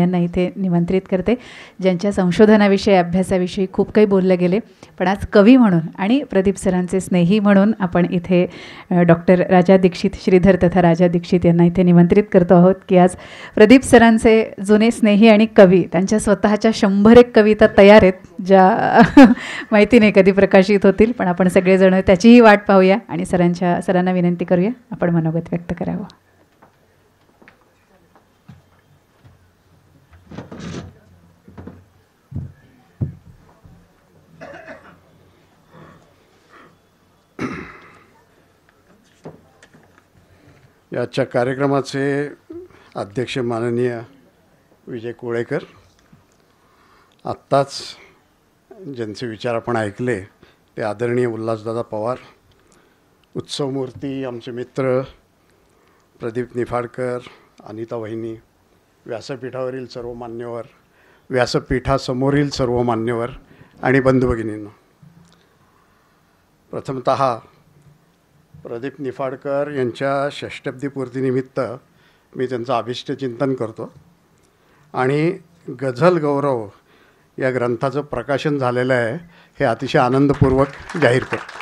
पाहुण्यांना इथे निमंत्रित करते ज्यांच्या संशोधनाविषयी अभ्यासाविषयी खूप काही बोललं गेले पण आज कवी म्हणून आणि प्रदीप सरांचे स्नेही म्हणून आपण इथे डॉक्टर राजा दीक्षित श्रीधर तथा राजा दीक्षित यांना इथे निमंत्रित करतो आहोत की आज प्रदीप सरांचे जुने स्नेही आणि कवी त्यांच्या स्वतःच्या शंभर एक कविता तयार आहेत ज्या माहिती नाही कधी प्रकाशित होतील पण आपण सगळेजण त्याचीही वाट पाहूया आणि सरांच्या सरांना विनंती करूया आपण मनोगत व्यक्त करावं याच्या कार्यक्रमाचे अध्यक्ष माननीय विजय कोळेकर आत्ताच ज्यांचे विचार आपण ऐकले ते आदरणीय उल्हासदादा पवार उत्सवमूर्ती आमचे मित्र प्रदीप निफाडकर अनिता वहिनी व्यासपीठावरील सर्व मान्यवर व्यासपीठासमोरील सर्व मान्यवर आणि बंधू भगिनींना प्रथमत प्रदीप निफाडकर यांच्या षष्टब्दीपूर्तीनिमित्त मी त्यांचं अभिष्ट चिंतन करतो आणि गझल गौरव या ग्रंथाचं प्रकाशन झालेलं आहे हे अतिशय आनंदपूर्वक जाहीर करतो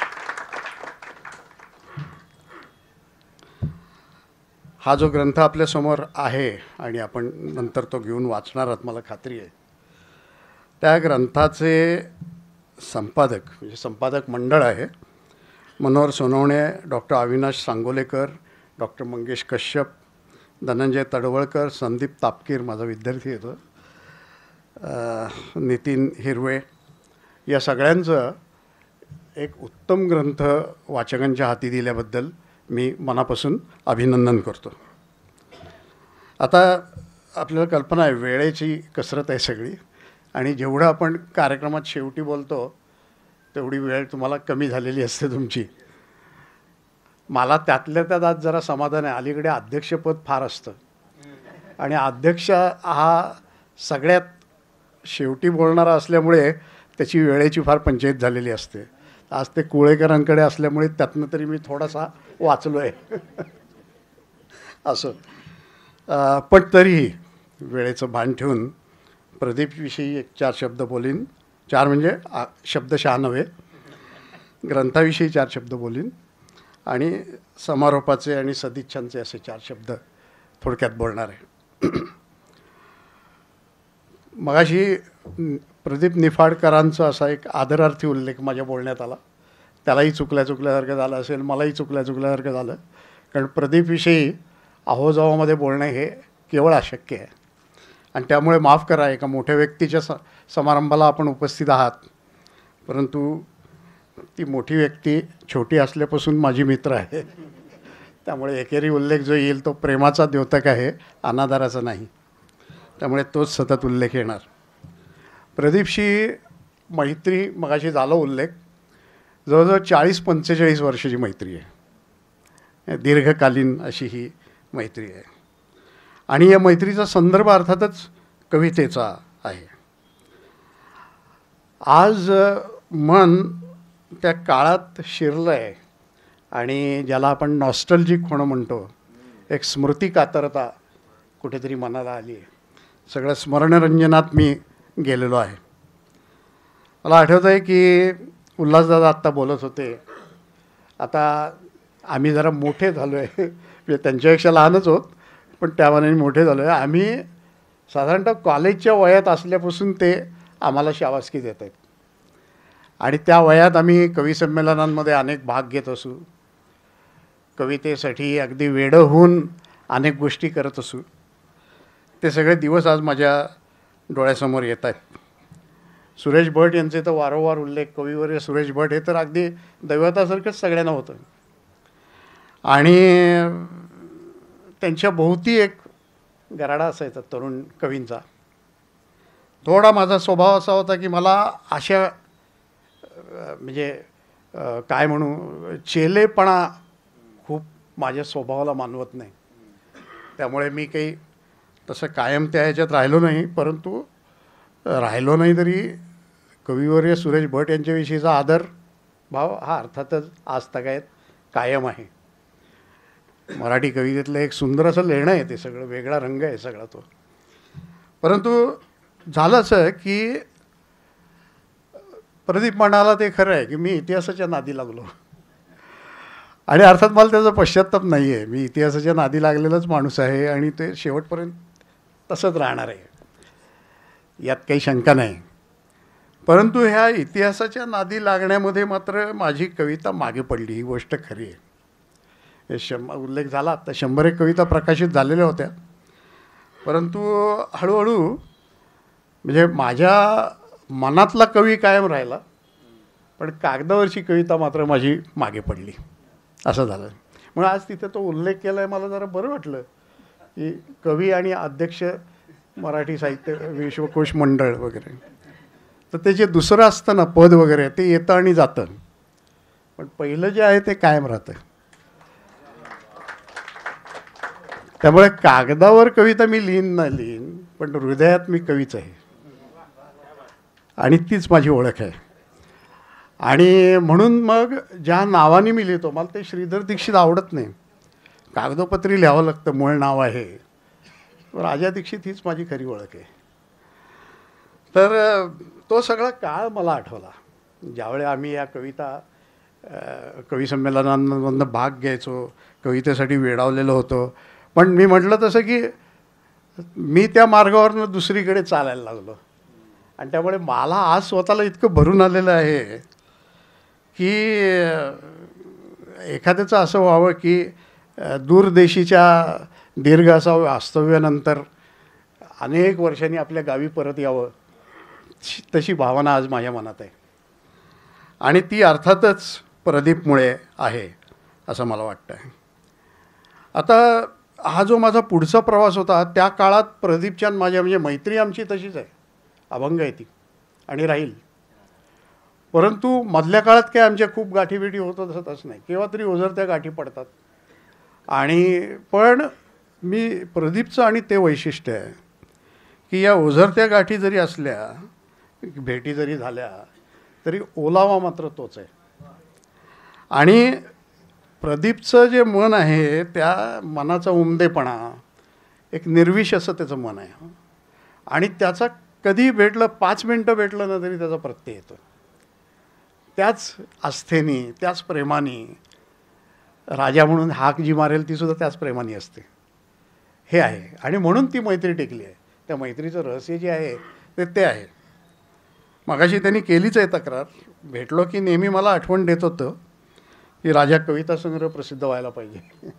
हा जो ग्रंथ आपल्यासमोर आहे आणि आपण नंतर तो घेऊन वाचणार आहात मला खात्री आहे त्या ग्रंथाचे संपादक म्हणजे संपादक मंडळ आहे मनोहर सोनवणे डॉक्टर अविनाश सांगोलेकर डॉक्टर मंगेश कश्यप धनंजय तडवळकर संदीप तापकीर माझा विद्यार्थी येतो नितीन हिरवे या सगळ्यांचं एक उत्तम ग्रंथ वाचकांच्या हाती दिल्याबद्दल मी मनापासून अभिनंदन करतो आता आपल्याला कल्पना आहे वेळेची कसरत आहे सगळी आणि जेवढं आपण कार्यक्रमात शेवटी बोलतो तेवढी वेळ तुम्हाला कमी झालेली असते तुमची मला त्यातल्या त्यात आज जरा समाधान आहे अलीकडे अध्यक्षपद फार असतं आणि अध्यक्ष हा सगळ्यात शेवटी बोलणारा असल्यामुळे त्याची वेळेची फार पंचायत झालेली असते आज ते कुळेकरांकडे असल्यामुळे त्यातनं तरी मी थोडासा वाचलो आहे असं पण तरीही वेळेचं भान ठेवून प्रदीपविषयी एक चार शब्द बोलीन चार म्हणजे आ शब्दशहा नव्हे ग्रंथाविषयी चार शब्द बोलीन आणि समारोपाचे आणि सदिच्छांचे असे चार शब्द थोडक्यात बोलणार आहे मगाशी प्रदीप निफाडकरांचा असा एक आदरार्थी उल्लेख माझ्या बोलण्यात आला त्यालाही चुकल्या चुकल्यासारखं झालं असेल मलाही चुकल्या चुकल्यासारखं झालं कारण प्रदीपविषयी आहोजावामध्ये बोलणं हे केवळ अशक्य आहे आणि त्यामुळे माफ करा एका मोठ्या व्यक्तीच्या स समारंभाला आपण उपस्थित आहात परंतु ती मोठी व्यक्ती छोटी असल्यापासून माझी मित्र आहे त्यामुळे एकेरी उल्लेख जो येईल तो प्रेमाचा द्योतक आहे अनादाराचा नाही त्यामुळे तोच सतत उल्लेख येणार प्रदीपशी मैत्री मगाशी झालो उल्लेख जवळजवळ चाळीस पंचेचाळीस वर्षाची मैत्री आहे दीर्घकालीन अशी ही मैत्री आहे आणि या मैत्रीचा संदर्भ अर्थातच कवितेचा आहे आज मन त्या काळात शिरलं आहे आणि ज्याला आपण नॉस्टलजिक होणं म्हणतो एक स्मृती कातरता कुठेतरी मनाला आली आहे सगळं स्मरणरंजनात मी गेलेलो आहे मला आठवतं आहे की उल्हासदादा आत्ता बोलत होते आता आम्ही जरा मोठे झालो आहे म्हणजे त्यांच्यापेक्षा लहानच होत पण त्या मोठे झालो आहे आम्ही साधारणतः कॉलेजच्या वयात असल्यापासून ते आम्हाला शाबासकी देत आहेत आणि त्या वयात आम्ही कवी संमेलनांमध्ये अनेक भाग घेत असू कवितेसाठी अगदी वेडं होऊन अनेक गोष्टी करत असू ते सगळे दिवस आज माझ्या डोळ्यासमोर येत आहेत सुरेश भट यांचे तर वारंवार उल्लेख कवीवर सुरेश भट हे तर अगदी दैवतासारखंच सगळ्यांना होतं आणि त्यांच्या भोवती एक गराडा असायचा तरुण कवींचा थोडा माझा स्वभाव असा होता की मला अशा म्हणजे काय म्हणू चेलेपणा खूप माझ्या स्वभावाला मानवत नाही त्यामुळे मी काही तसं कायम त्या ह्याच्यात राहिलो नाही परंतु राहिलो नाही तरी कविवर्य सुरेश भट यांच्याविषयीचा आदर भाव हा अर्थातच आज तगायत कायम आहे मराठी कवितेतलं एक सुंदर असं लेणं आहे ते सगळं वेगळा रंग आहे सगळा तो परंतु झालं असं की प्रदीप म्हणाला ते खरं आहे की मी इतिहासाच्या नादी लागलो आणि अर्थात मला त्याचा पश्चाताप नाही आहे मी इतिहासाच्या नादी लागलेलाच माणूस आहे आणि ते शेवटपर्यंत तसंच राहणार आहे यात काही शंका नाही परंतु ह्या इतिहासाच्या नादी लागण्यामध्ये मात्र माझी कविता मागे पडली ही गोष्ट खरी आहे शंभ उल्लेख झाला तर शंभर एक कविता प्रकाशित झालेल्या होत्या परंतु हळूहळू म्हणजे माझ्या मनातला कवी कायम राहिला पण कागदावरची कविता मात्र माझी मागे पडली असं झालं म्हणून आज तिथे तो उल्लेख केला आहे मला जरा बरं वाटलं की कवी आणि अध्यक्ष मराठी साहित्य विश्वकोश मंडळ वगैरे तर ते जे दुसरं असतं ना पद वगैरे ते येतं आणि जातं पण पहिलं जे आहे ते कायम राहतं त्यामुळे कागदावर कविता मी लिहीन ना लिहीन पण हृदयात मी कवीच आहे आणि तीच माझी ओळख आहे आणि म्हणून मग ज्या नावाने मी लिहितो मला ते श्रीधर दीक्षित आवडत नाही कागदोपत्री लिहावं लागतं मूळ नाव आहे राजा दीक्षित हीच माझी खरी ओळख आहे तर तो सगळा काळ मला आठवला ज्यावेळी आम्ही या कविता कवी भाग घ्यायचो कवितेसाठी वेडावलेलो होतो पण मी म्हटलं तसं की मी त्या मार्गावरनं दुसरीकडे चालायला लागलो आणि त्यामुळे मला आज स्वतःला इतकं भरून आलेलं आहे की एखाद्याचं असं व्हावं की दूरदेशीच्या दीर्घ असा वास्तव्यानंतर अनेक वर्षांनी आपल्या गावी परत यावं तशी भावना आज माझ्या मनात आहे आणि ती अर्थातच प्रदीपमुळे आहे असं मला वाटतं आता हा जो माझा पुढचा प्रवास होता त्या काळात प्रदीपच्यान माझ्या म्हणजे मैत्री आमची तशीच आहे अभंग आहे ती आणि राहील परंतु मधल्या काळात काय आमच्या खूप गाठीबिठी होत तसं नाही केव्हा तरी ओझरत्या गाठी पडतात आणि पण मी प्रदीपचं आणि ते वैशिष्ट्य आहे की या ओझरत्या गाठी जरी असल्या भेटी जरी झाल्या तरी ओलावा मात्र तोच आहे आणि प्रदीपचं जे मन आहे त्या मनाचा उमदेपणा एक निर्विष असं त्याचं मन आहे आणि त्याचा कधी भेटलं पाच मिनटं भेटलं ना तरी त्याचा प्रत्यय येतो त्याच आस्थेने त्याच प्रेमाने राजा म्हणून हाक जी मारेल तीसुद्धा त्याच प्रेमाने असते हे आहे आणि म्हणून ती मैत्री टेकली आहे त्या मैत्रीचं रहस्य जे आहे ते ते आहे मगाशी त्यांनी केलीच आहे तक्रार भेटलो की नेहमी मला आठवण देत होतं की राजा कविता संग्रह प्रसिद्ध व्हायला पाहिजे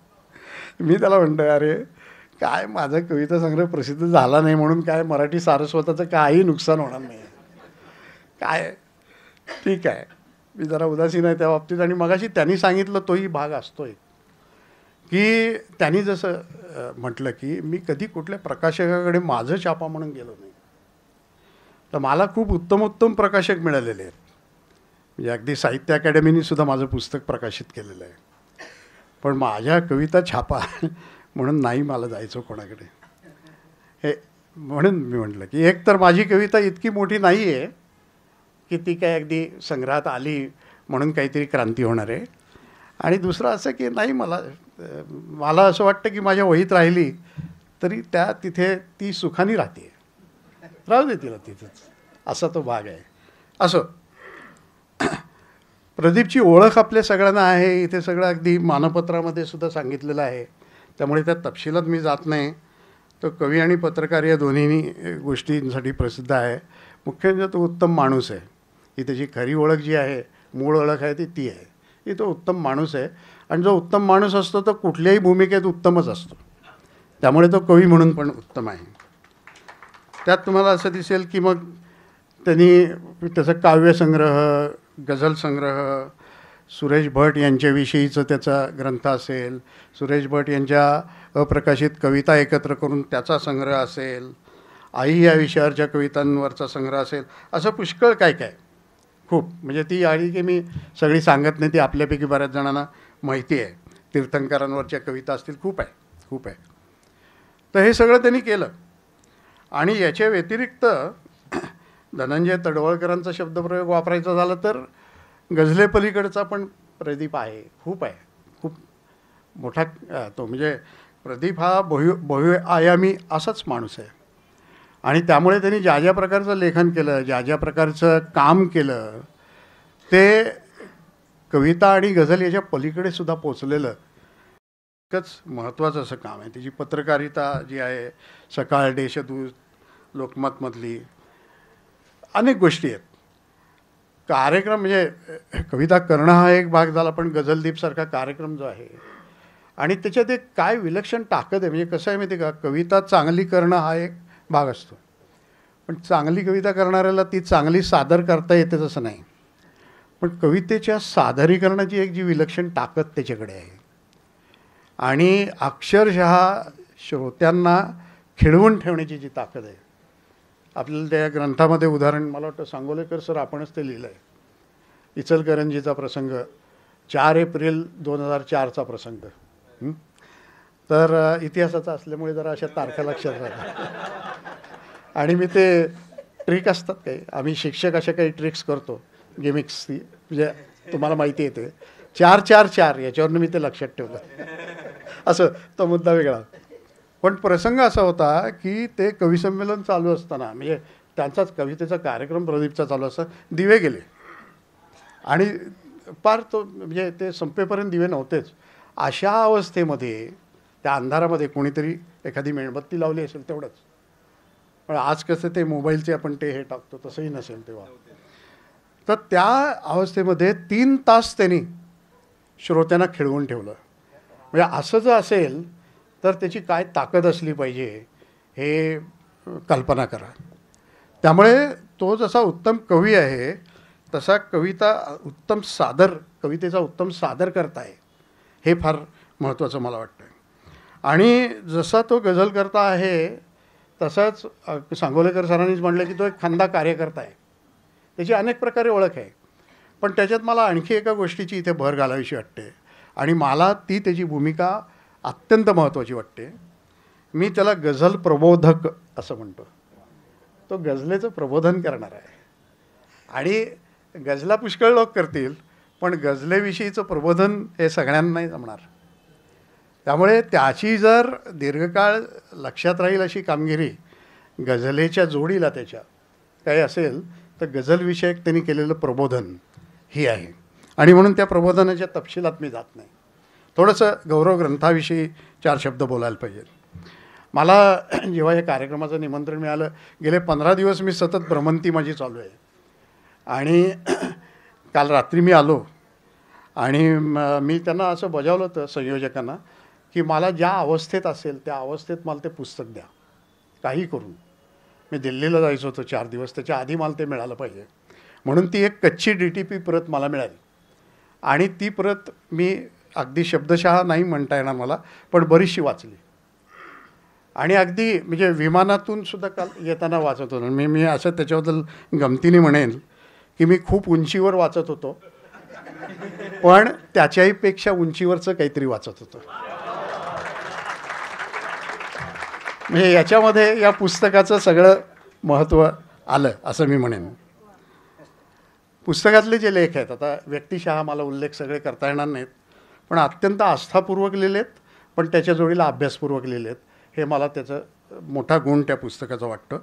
मी त्याला म्हणतो अरे काय माझा कविता संग्रह प्रसिद्ध झाला नाही म्हणून काय मराठी सारस्वताचं काही नुकसान होणार नाही काय ठीक आहे मी जरा उदासीन आहे त्या बाबतीत आणि मगाशी त्यांनी सांगितलं तोही भाग असतो एक की त्यांनी जसं म्हटलं की मी कधी कुठल्या प्रकाशकाकडे माझं छापा म्हणून गेलो नाही तर मला खूप उत्तम उत्तम प्रकाशक मिळालेले आहेत म्हणजे अगदी साहित्य अकॅडमीने सुद्धा माझं पुस्तक प्रकाशित केलेलं आहे पण माझ्या कविता छापा म्हणून नाही मला जायचं कोणाकडे हे म्हणून मी म्हटलं की एक तर माझी कविता इतकी मोठी नाही आहे की ती काय अगदी संग्रहात आली म्हणून काहीतरी क्रांती होणार आहे आणि दुसरं असं की नाही मला मला असं वाटतं की माझ्या वहीत राहिली तरी त्या तिथे ती सुखानी राहते राहू दे तिला तिथंच असा तो भाग आहे असं प्रदीपची ओळख आपल्या सगळ्यांना आहे इथे सगळं अगदी मानपत्रामध्ये सुद्धा सांगितलेलं आहे त्यामुळे त्या तपशिलात मी जात नाही तो कवी आणि पत्रकार या दोन्ही गोष्टींसाठी प्रसिद्ध आहे मुख्यतः तो उत्तम माणूस आहे ही त्याची खरी ओळख जी आहे मूळ ओळख आहे ती ती आहे ही तो उत्तम माणूस आहे आणि जो उत्तम माणूस असतो तो कुठल्याही भूमिकेत उत्तमच असतो त्यामुळे तो कवी म्हणून पण उत्तम आहे त्यात तुम्हाला असं दिसेल की मग त्यांनी त्याचा काव्यसंग्रह गझल संग्रह सुरेश भट यांच्याविषयीचं त्याचा ग्रंथ असेल सुरेश भट यांच्या अप्रकाशित कविता एकत्र करून त्याचा संग्रह असेल आई या विषयावरच्या कवितांवरचा संग्रह असेल असं पुष्कळ काय काय खूप म्हणजे ती आहे की मी सगळी सांगत नाही ती आपल्यापैकी बऱ्याच जणांना माहिती आहे तीर्थंकरांवरच्या कविता असतील खूप आहे खूप आहे तर हे सगळं त्यांनी केलं आणि याच्या व्यतिरिक्त धनंजय तडवळकरांचा शब्दप्रयोग वापरायचा झाला तर गझलेपलीकडचा पण प्रदीप आहे खूप आहे खूप मोठा तो म्हणजे प्रदीप हा बहु बहु आयामी असाच माणूस आहे आणि त्यामुळे त्यांनी ज्या ज्या प्रकारचं लेखन केलं ज्या ज्या प्रकारचं काम केलं ते कविता आणि गझल याच्या पलीकडे सुद्धा पोचलेलं इतकंच महत्त्वाचं असं काम आहे त्याची पत्रकारिता जी आहे सकाळ देशदूत लोकमतमधली अनेक गोष्टी आहेत कार्यक्रम म्हणजे कविता करणं हा एक भाग झाला पण गझलदीपसारखा कार्यक्रम जो आहे आणि त्याच्यात एक काय विलक्षण ताकद आहे म्हणजे कसं आहे माहिती का कविता चांगली करणं हा एक भाग असतो पण चांगली कविता करणाऱ्याला ती चांगली सादर करता येते तसं नाही पण कवितेच्या सादरीकरणाची एक जी विलक्षण ताकद त्याच्याकडे आहे आणि अक्षरशः श्रोत्यांना खिळवून ठेवण्याची जी ताकद आहे आपल्याला त्या ग्रंथामध्ये उदाहरण मला वाटतं सांगोलेकर सर आपणच ते लिहिलं आहे इचलकरंजीचा प्रसंग चार एप्रिल दोन हजार चारचा प्रसंग तर इतिहासाचा असल्यामुळे जरा अशा तारखा लक्षात राहतात आणि मी ते ट्रिक असतात काही आम्ही शिक्षक अशा काही ट्रिक्स करतो गेमिक्स ती म्हणजे तुम्हाला माहिती येते चार चार चार याच्यावरनं मी ते लक्षात ठेवलं असं तो मुद्दा वेगळा पण प्रसंग असा होता की ते कविसंमेलन चालू असताना म्हणजे त्यांचाच कवितेचा कार्यक्रम प्रदीपचा चालू असताना दिवे गेले आणि फार तो म्हणजे ते संपेपर्यंत दिवे नव्हतेच अशा अवस्थेमध्ये त्या अंधारामध्ये कोणीतरी एखादी मेणबत्ती लावली असेल तेवढंच पण आज कसं ते मोबाईलचे आपण ते हे टाकतो तसंही नसेल तेव्हा तर त्या अवस्थेमध्ये तीन तास त्यांनी श्रोत्यांना खिळवून ठेवलं म्हणजे असं जर असेल तर त्याची काय ताकद असली पाहिजे हे कल्पना करा त्यामुळे तो जसा उत्तम कवी आहे तसा कविता उत्तम सादर कवितेचा उत्तम सादर करता आहे हे फार महत्त्वाचं मला वाटतं आणि जसा तो गझल करता आहे तसाच सांगोलेकर सरांनीच म्हटलं की तो एक खांदा कार्यकर्ता आहे त्याची अनेक प्रकारे ओळख आहे पण त्याच्यात मला आणखी एका गोष्टीची इथे भर घालावीशी वाटते आणि मला ती त्याची भूमिका अत्यंत महत्त्वाची वाटते मी त्याला गझल प्रबोधक असं म्हणतो तो गझलेचं प्रबोधन करणार आहे आणि गझला पुष्कळ लोक करतील पण गझलेविषयीचं प्रबोधन हे सगळ्यांना जमणार त्यामुळे त्याची जर दीर्घकाळ लक्षात राहील अशी कामगिरी गझलेच्या जोडीला त्याच्या काही असेल तर गझलविषयक त्यांनी केलेलं प्रबोधन ही आहे आणि म्हणून त्या प्रबोधनाच्या तपशिलात मी जात नाही थोडंसं गौरव ग्रंथाविषयी चार शब्द बोलायला पाहिजेत मला जेव्हा या कार्यक्रमाचं निमंत्रण मिळालं गेले पंधरा दिवस मी सतत भ्रमंती माझी चालू आहे आणि काल रात्री मी आलो आणि मी त्यांना असं बजावलं होतं संयोजकांना की मला ज्या अवस्थेत असेल त्या अवस्थेत मला ते पुस्तक द्या काही करून मी दिल्लीला जायचं होतं चार दिवस त्याच्या आधी मला ते मिळालं पाहिजे म्हणून ती एक कच्ची डी टी पी परत मला मिळाली आणि ती परत मी अगदी शब्दशः नाही म्हणता येणार मला पण बरीचशी वाचली आणि अगदी म्हणजे विमानातून सुद्धा काल येताना वाचत होतो मी मी असं त्याच्याबद्दल गमतीने म्हणेन की मी खूप उंचीवर वाचत होतो पण त्याच्याही पेक्षा उंचीवरचं काहीतरी वाचत होतो म्हणजे याच्यामध्ये या पुस्तकाचं सगळं महत्त्व आलं असं मी म्हणेन पुस्तकातले जे लेख आहेत आता व्यक्तिशहा मला उल्लेख सगळे करता येणार नाहीत पण अत्यंत आस्थापूर्वक लिहिलेत पण त्याच्या जोडीला अभ्यासपूर्वक लिहिलेत हे मला त्याचं मोठा गुण त्या पुस्तकाचं वाटतं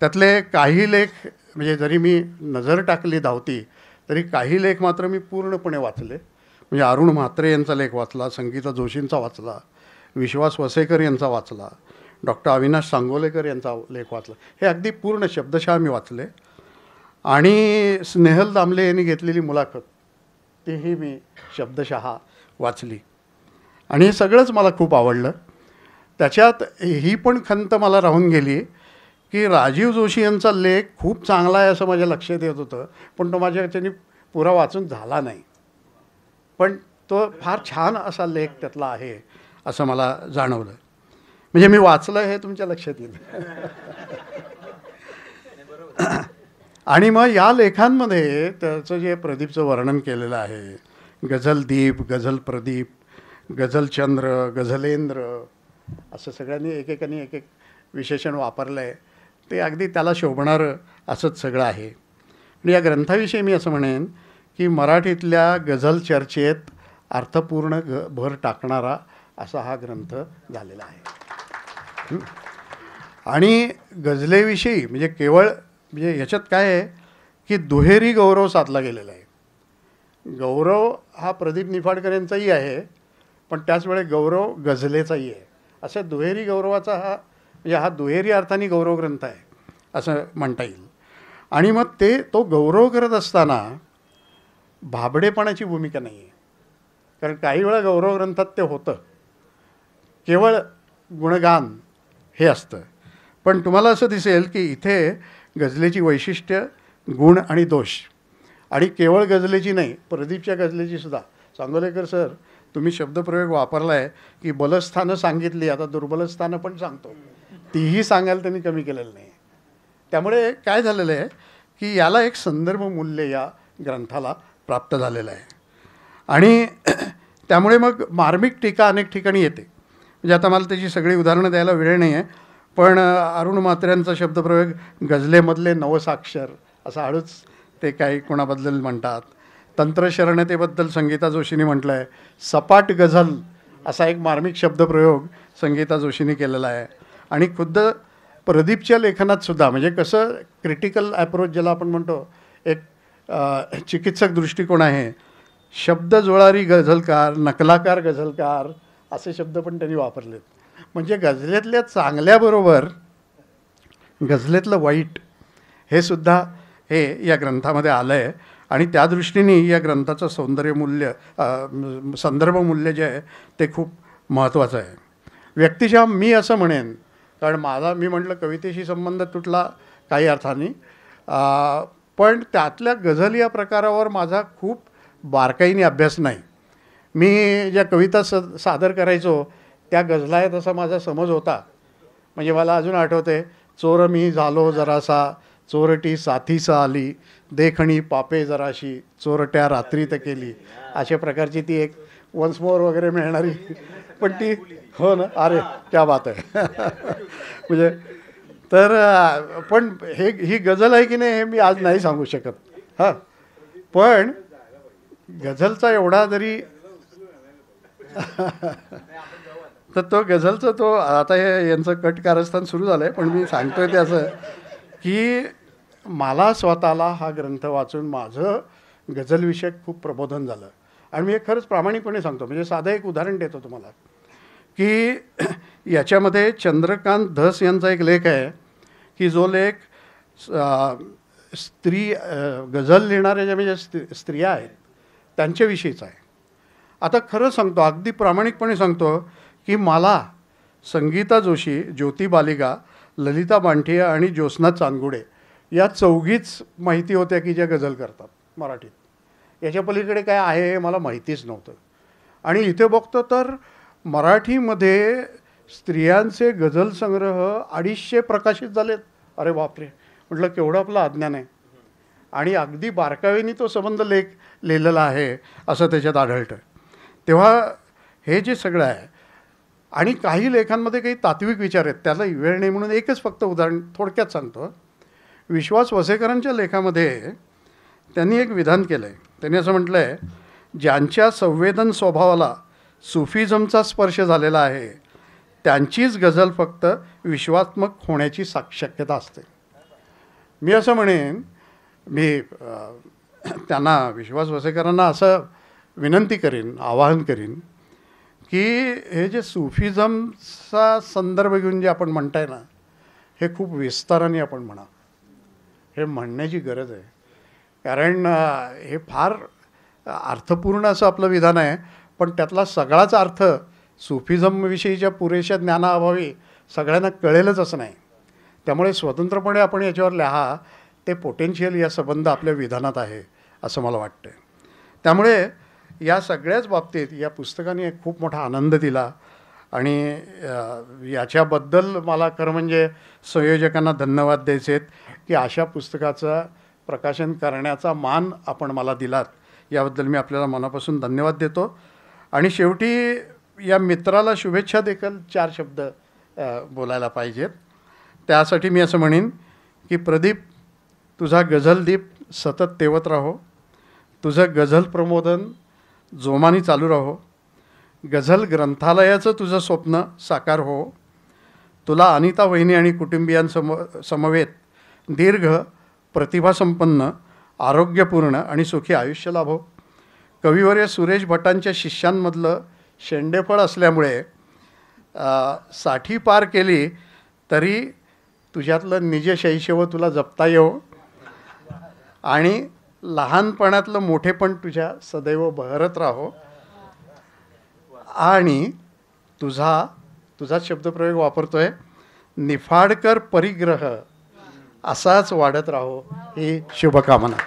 त्यातले काही लेख म्हणजे जरी मी नजर टाकली धावती तरी काही लेख मात्र मी पूर्णपणे वाचले म्हणजे अरुण म्हात्रे यांचा लेख वाचला संगीता जोशींचा वाचला विश्वास वसेकर यांचा वाचला डॉक्टर अविनाश सांगोलेकर यांचा लेख वाचला हे अगदी पूर्ण शब्दशः मी वाचले आणि स्नेहल दामले यांनी घेतलेली मुलाखत तेही मी शब्दशहा वाचली आणि हे सगळंच मला खूप आवडलं त्याच्यात ही पण खंत मला राहून गेली की राजीव जोशी यांचा लेख खूप चांगला आहे असं माझ्या लक्षात येत होतं पण तो माझ्या त्याने पुरा वाचून झाला नाही पण तो फार छान असा लेख त्यातला आहे असं मला जाणवलं म्हणजे मी वाचलं हे तुमच्या लक्षात येईल आणि मग या लेखांमध्ये त्याचं जे प्रदीपचं वर्णन केलेलं आहे गझलदीप गझल प्रदीप गझलचंद्र गझलेंद्र असं सगळ्यांनी एकेकानी एक एक विशेषण वापरलं आहे ते अगदी त्याला शोभणारं असंच सगळं आहे आणि या ग्रंथाविषयी मी असं म्हणेन की मराठीतल्या गझल चर्चेत अर्थपूर्ण ग भर टाकणारा असा हा ग्रंथ झालेला आहे आणि गझलेविषयी म्हणजे केवळ म्हणजे ह्याच्यात काय आहे की दुहेरी गौरव साधला गेलेला आहे गौरव हा प्रदीप निफाडकर यांचाही आहे पण त्याचवेळी गौरव गझलेचाही आहे असं दुहेरी गौरवाचा हा म्हणजे हा दुहेरी अर्थाने गौरव ग्रंथ आहे असं म्हणता येईल आणि मग ते तो गौरव करत असताना भाबडेपणाची भूमिका नाही आहे कारण काही वेळा गौरव ग्रंथात ते होतं केवळ गुणगान हे असतं पण तुम्हाला असं दिसेल की इथे गझलेची वैशिष्ट्य गुण आणि दोष आणि केवळ गझलेची नाही प्रदीपच्या गझलेची सुद्धा सांगोलेकर सर तुम्ही शब्दप्रयोग वापरला आहे की बलस्थानं सांगितली आता दुर्बलस्थानं पण सांगतो तीही सांगायला त्यांनी कमी केलेलं नाही त्यामुळे काय झालेलं आहे की याला एक संदर्भ मूल्य या ग्रंथाला प्राप्त झालेलं आहे आणि त्यामुळे मग मार्मिक टीका अनेक ठिकाणी येते म्हणजे आता मला त्याची सगळी उदाहरणं द्यायला वेळ नाही आहे पण अरुण मात्र्यांचा शब्दप्रयोग गझलेमधले नवसाक्षर असं हळूच ते काही कोणाबद्दल म्हणतात तंत्रशरणतेबद्दल संगीता जोशीने म्हटलं आहे सपाट गझल असा एक मार्मिक शब्दप्रयोग संगीता जोशीने केलेला आहे आणि खुद्द प्रदीपच्या लेखनातसुद्धा म्हणजे कसं क्रिटिकल ॲप्रोच ज्याला आपण म्हणतो एक चिकित्सक दृष्टिकोन आहे शब्द जोळारी गझलकार नकलाकार गझलकार असे शब्द पण त्यांनी वापरलेत म्हणजे गझलेतल्या चांगल्याबरोबर गझलेतलं वाईट हे सुद्धा हे या ग्रंथामध्ये आलं आहे आणि त्या दृष्टीने या ग्रंथाचं सौंदर्यमूल्य संदर्भ मूल्य जे आहे ते खूप महत्त्वाचं आहे व्यक्तिशः मी असं म्हणेन कारण माझा मी म्हटलं कवितेशी संबंध तुटला काही अर्थाने पण त्यातल्या गझल या प्रकारावर माझा खूप बारकाईने अभ्यास नाही मी ज्या कविता स सादर करायचो त्या गझला आहेत असा माझा समज होता म्हणजे मला अजून आठवते चोर मी झालो जरासा चोरटी साथीसा आली देखणी पापे जराशी चोरट्या रात्री तर केली अशा प्रकारची ती एक वन्स मोर वगैरे मिळणारी पण ती हो ना अरे त्या बात आहे म्हणजे तर पण हे ही गझल आहे की नाही हे मी आज नाही सांगू शकत हां पण गझलचा एवढा जरी तर तो गझलचं तो आता हे यांचं कट कारस्थान सुरू झालं आहे पण मी सांगतोय ते असं की मला स्वतःला हा ग्रंथ वाचून माझं गझलविषयक खूप प्रबोधन झालं आणि मी हे खरंच प्रामाणिकपणे सांगतो म्हणजे साधं एक उदाहरण देतो तुम्हाला की याच्यामध्ये चंद्रकांत धस यांचा एक लेख आहे की जो लेख स्त्री गझल लिहिणाऱ्या ज्या म्हणजे स्त्री स्त्रिया आहेत त्यांच्याविषयीचा आहे आता खरं सांगतो अगदी प्रामाणिकपणे सांगतो की मला संगीता जोशी ज्योती बालिगा ललिता मांठिया आणि ज्योत्स्ना चांदगुडे या चौघीच माहिती होत्या की ज्या गझल करतात मराठीत याच्या पलीकडे काय आहे हे मला माहितीच नव्हतं आणि इथे बघतो तर मराठीमध्ये स्त्रियांचे गझल संग्रह अडीचशे प्रकाशित झालेत अरे बापरे म्हटलं केवढं आपलं अज्ञान आहे आणि अगदी बारकावेनी तो संबंध लेख लिहिलेला आहे असं त्याच्यात आढळतं तेव्हा हे जे सगळं आहे आणि काही लेखांमध्ये काही तात्विक विचार आहेत त्याला वेळ नाही म्हणून एकच फक्त उदाहरण थोडक्यात सांगतो विश्वास वसेकरांच्या लेखामध्ये त्यांनी एक विधान केलं आहे त्यांनी असं म्हटलं आहे ज्यांच्या संवेदन स्वभावाला सुफिझमचा स्पर्श झालेला आहे त्यांचीच गझल फक्त विश्वात्मक होण्याची साक्ष शक्यता असते मी असं म्हणेन मी त्यांना विश्वास वसेकरांना असं विनंती करीन आवाहन करीन की हे जे सुफिझमचा संदर्भ घेऊन जे आपण म्हणताय ना हे खूप विस्ताराने आपण म्हणा हे म्हणण्याची गरज आहे कारण हे फार अर्थपूर्ण असं आपलं विधान आहे पण त्यातला सगळाच अर्थ सुफिझमविषयीच्या पुरेशा ज्ञानाअभावी सगळ्यांना कळेलच असं नाही त्यामुळे स्वतंत्रपणे आपण याच्यावर लिहा ते पोटेन्शियल या संबंध आपल्या विधानात आहे असं मला वाटतं त्यामुळे या सगळ्याच बाबतीत या पुस्तकाने एक खूप मोठा आनंद दिला आणि याच्याबद्दल मला खरं म्हणजे संयोजकांना धन्यवाद द्यायचे आहेत की अशा पुस्तकाचं प्रकाशन करण्याचा मान आपण मला दिलात याबद्दल मी आपल्याला मनापासून धन्यवाद देतो आणि शेवटी या मित्राला शुभेच्छा देखील चार शब्द बोलायला पाहिजेत त्यासाठी मी असं म्हणेन की प्रदीप तुझा गझलदीप सतत तेवत राहो तुझं गझल प्रमोदन जोमानी चालू राहो गझल ग्रंथालयाचं तुझं स्वप्न साकार हो तुला अनिता वहिनी आणि कुटुंबियांसम समवेत दीर्घ प्रतिभासंपन्न आरोग्यपूर्ण आणि सुखी आयुष्य लाभो कविवर्य सुरेश भटांच्या शिष्यांमधलं शेंडेफळ असल्यामुळे साठी पार केली तरी तुझ्यातलं निज शैशव तुला जपता येवो आणि लहानपणातलं मोठेपण तुझ्या सदैव बहरत राहो आणि तुझा तुझा शब्दप्रयोग वापरतोय निफाडकर परिग्रह असाच वाढत राहो ही शुभकामना